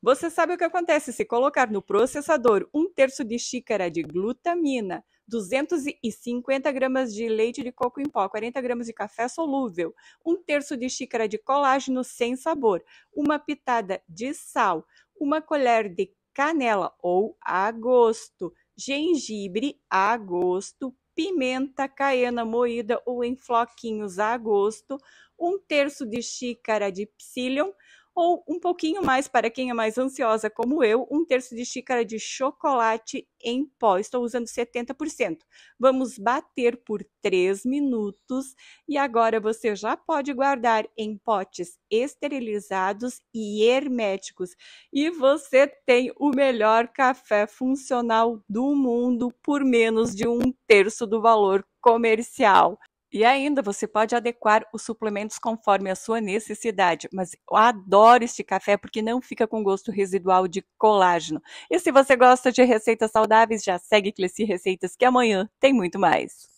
Você sabe o que acontece se colocar no processador um terço de xícara de glutamina, 250 gramas de leite de coco em pó, 40 gramas de café solúvel, um terço de xícara de colágeno sem sabor, uma pitada de sal, uma colher de canela ou a gosto, gengibre a gosto, pimenta caiena moída ou em floquinhos a gosto, um terço de xícara de psyllium, ou um pouquinho mais para quem é mais ansiosa como eu, um terço de xícara de chocolate em pó. Estou usando 70%. Vamos bater por 3 minutos e agora você já pode guardar em potes esterilizados e herméticos. E você tem o melhor café funcional do mundo por menos de um terço do valor comercial. E ainda você pode adequar os suplementos conforme a sua necessidade. Mas eu adoro este café porque não fica com gosto residual de colágeno. E se você gosta de receitas saudáveis, já segue Cleci Receitas que amanhã tem muito mais.